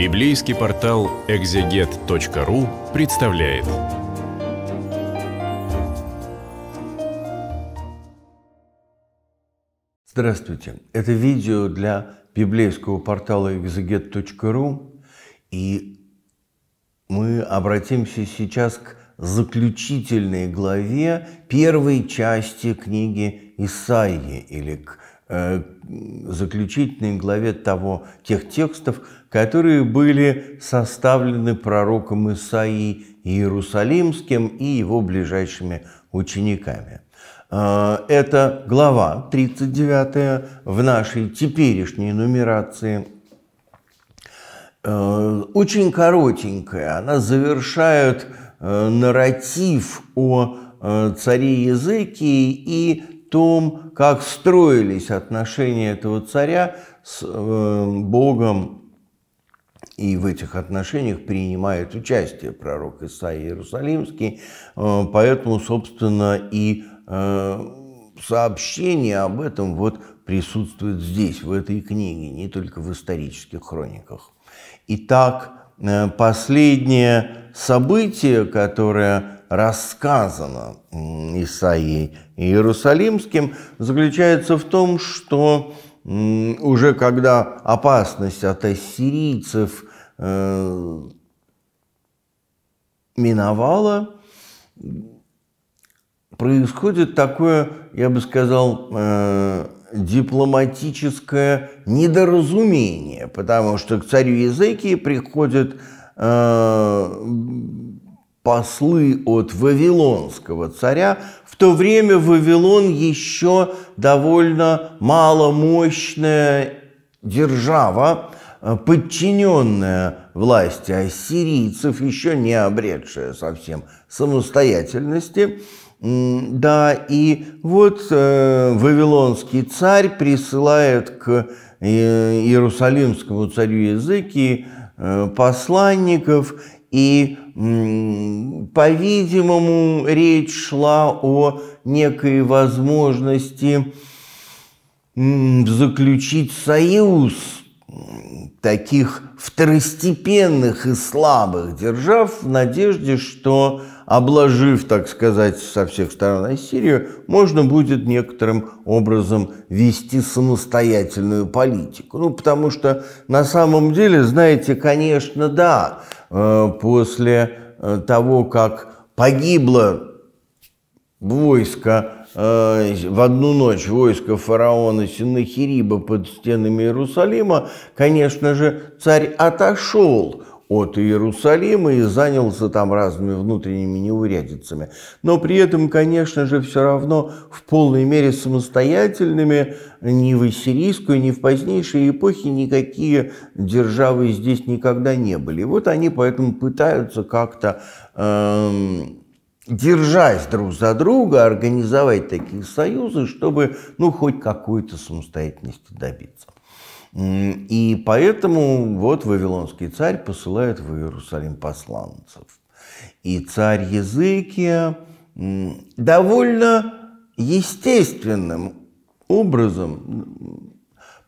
Библейский портал экзегет.ру представляет. Здравствуйте! Это видео для библейского портала экзегет.ру и мы обратимся сейчас к заключительной главе первой части книги Исаии или к Э, заключительной главе того, тех текстов, которые были составлены пророком Исаи Иерусалимским и его ближайшими учениками. Э, это глава 39 в нашей теперешней нумерации. Э, очень коротенькая, она завершает нарратив о царе Языке и том, как строились отношения этого царя с э, Богом, и в этих отношениях принимает участие пророк Исаия Иерусалимский, э, поэтому, собственно, и э, сообщение об этом вот присутствует здесь, в этой книге, не только в исторических хрониках. Итак, э, последнее событие, которое рассказано Исаией Иерусалимским, заключается в том, что уже когда опасность от ассирийцев э, миновала, происходит такое, я бы сказал, э, дипломатическое недоразумение, потому что к царю Языкии приходит э, послы от вавилонского царя, в то время Вавилон еще довольно маломощная держава, э, подчиненная власти ассирийцев, еще не обретшая совсем самостоятельности. Да, и вот э, вавилонский царь присылает к э, Иерусалимскому царю языки посланников, и по-видимому, речь шла о некой возможности заключить союз таких второстепенных и слабых держав в надежде, что обложив, так сказать, со всех сторон Ассирию, можно будет некоторым образом вести самостоятельную политику. Ну, потому что на самом деле, знаете, конечно, да, э, после э, того, как погибло войско э, в одну ночь войско фараона Синахириба под стенами Иерусалима, конечно же, царь отошел от Иерусалима и занялся там разными внутренними неурядицами. Но при этом, конечно же, все равно в полной мере самостоятельными ни в ассирийскую, ни в позднейшие эпохи никакие державы здесь никогда не были. вот они поэтому пытаются как-то эм, держась друг за друга, организовать такие союзы, чтобы ну, хоть какой-то самостоятельности добиться. И поэтому вот Вавилонский царь посылает в Иерусалим посланцев. И царь Языкия довольно естественным образом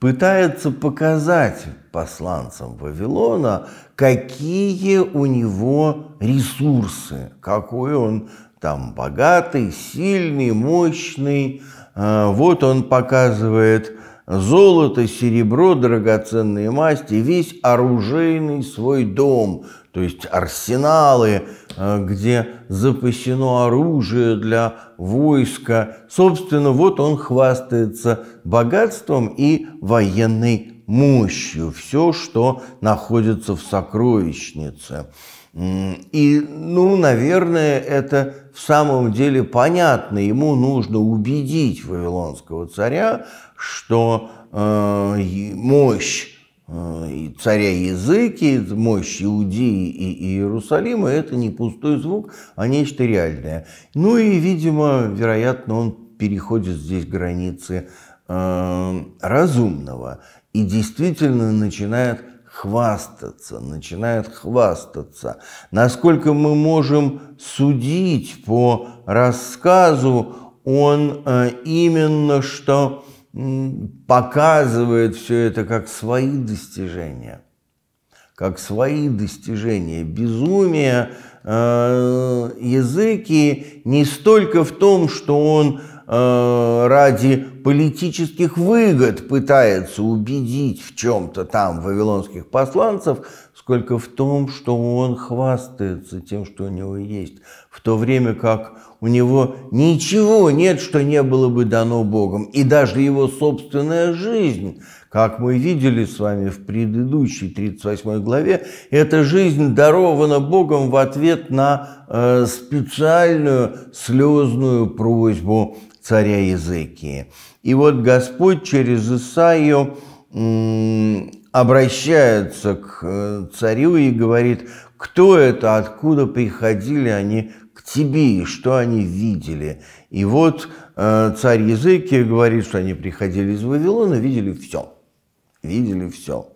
пытается показать посланцам Вавилона, какие у него ресурсы, какой он там богатый, сильный, мощный. А, вот он показывает золото, серебро, драгоценные масти, весь оружейный свой дом, то есть арсеналы, э, где запасено оружие для войска. Собственно, вот он хвастается богатством и военной мощью, все, что находится в сокровищнице. И, ну, наверное, это в самом деле понятно. Ему нужно убедить вавилонского царя, что э, мощь э, царя языки, мощь Иудеи и Иерусалима – это не пустой звук, а нечто реальное. Ну и, видимо, вероятно, он переходит здесь границы э, разумного и действительно начинает хвастаться, начинают хвастаться. Насколько мы можем судить по рассказу, он э, именно что показывает все это как свои достижения. Как свои достижения. Безумие э, языки не столько в том, что он э, ради политических выгод пытается убедить в чем-то там вавилонских посланцев, сколько в том, что он хвастается тем, что у него есть, в то время как у него ничего нет, что не было бы дано Богом, и даже его собственная жизнь, как мы видели с вами в предыдущей 38 главе, эта жизнь дарована Богом в ответ на э, специальную слезную просьбу царя Языкии. И вот Господь через Исаию обращается к э, царю и говорит, кто это, откуда приходили они к тебе и что они видели. И вот э, царь Языки говорит, что они приходили из Вавилона, видели все. Видели все.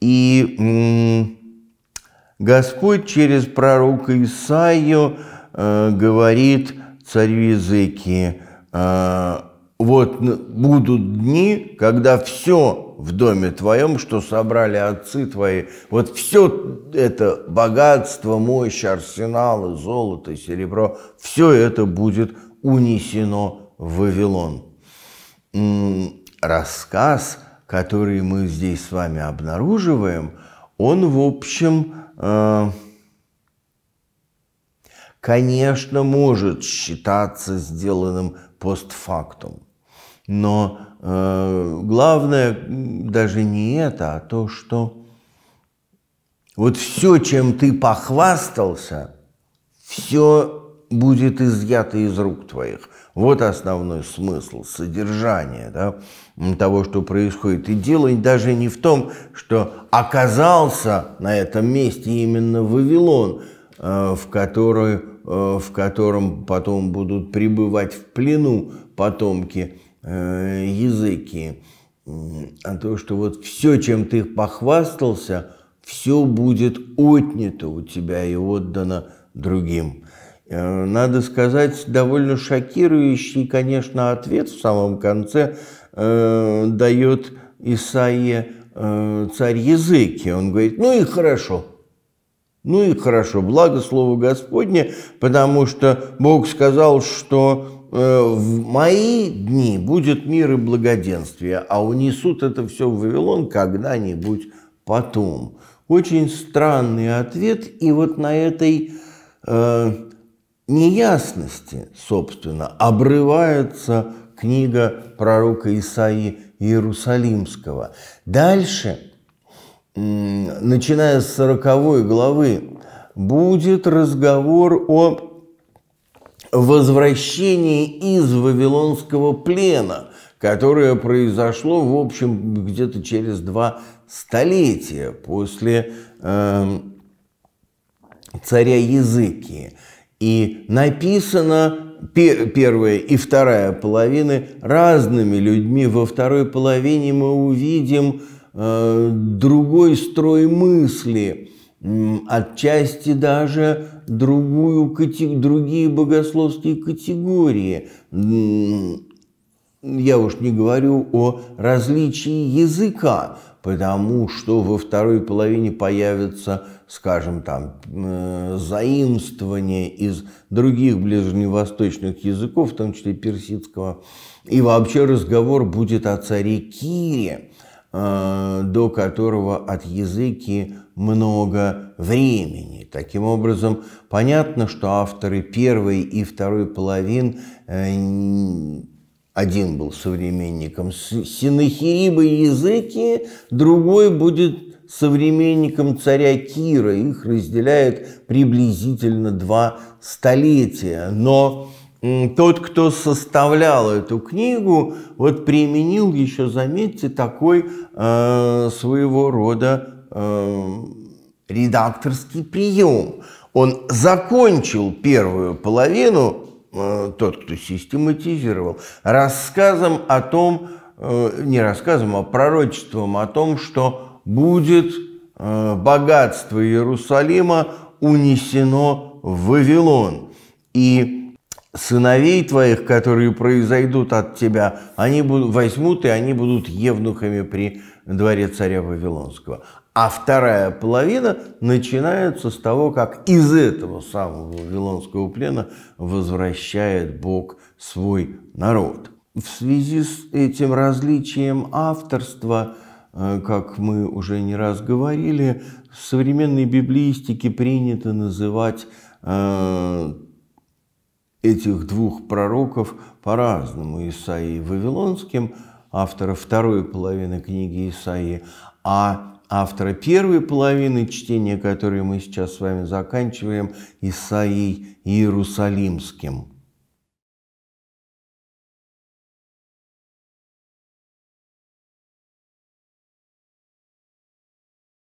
И Господь через пророка Исаию э, говорит царю Языки, а, вот будут дни, когда все в доме твоем, что собрали отцы твои, вот все это богатство, мощь, арсеналы, золото, серебро, все это будет унесено в Вавилон. Рассказ, который мы здесь с вами обнаруживаем, он, в общем, э, конечно, может считаться сделанным постфактум. Но э, главное даже не это, а то, что вот все, чем ты похвастался, все будет изъято из рук твоих. Вот основной смысл, содержание да, того, что происходит. И дело даже не в том, что оказался на этом месте именно Вавилон – Э, в, который, э, в котором потом будут пребывать в плену потомки языки. Э, а то, что вот все, чем ты похвастался, все будет отнято у тебя и отдано другим. Надо сказать, довольно шокирующий, конечно, ответ в самом конце э, дает Исаия э, царь языки. Он говорит, ну и хорошо – ну и хорошо, благо Слово Господне, потому что Бог сказал, что э, в мои дни будет мир и благоденствие, а унесут это все в Вавилон когда-нибудь потом. Очень странный ответ, и вот на этой э, неясности, собственно, обрывается книга пророка Исаии Иерусалимского. Дальше начиная с 40 главы, будет разговор о возвращении из Вавилонского плена, которое произошло, в общем, где-то через два столетия после э, царя Языки. И написано пер, первая и вторая половины разными людьми. Во второй половине мы увидим Э, другой строй мысли, отчасти даже другую, другие богословские категории. Я уж не говорю о различии языка, потому что во второй половине появятся, скажем, там, э, заимствования из других ближневосточных языков, в том числе персидского, и вообще разговор будет о царе Кире – Э, до которого от языки много времени. Таким образом, понятно, что авторы первой и второй половин э, один был современником Синахириба языки, другой будет современником царя Кира. Их разделяет приблизительно два столетия. Но тот, кто составлял эту книгу, вот применил еще, заметьте, такой э, своего рода э, редакторский прием. Он закончил первую половину, э, тот, кто систематизировал, рассказом о том, э, не рассказом, а пророчеством о том, что будет э, богатство Иерусалима унесено в Вавилон. И сыновей твоих, которые произойдут от тебя, они будут, возьмут, и они будут евнухами при дворе царя Вавилонского. А вторая половина начинается с того, как из этого самого Вавилонского плена возвращает Бог свой народ. В связи с этим различием авторства, э, как мы уже не раз говорили, в современной библиистике принято называть э, этих двух пророков по-разному. Исаии Вавилонским, автора второй половины книги Исаии, а автора первой половины чтения, которое мы сейчас с вами заканчиваем, Исаией Иерусалимским.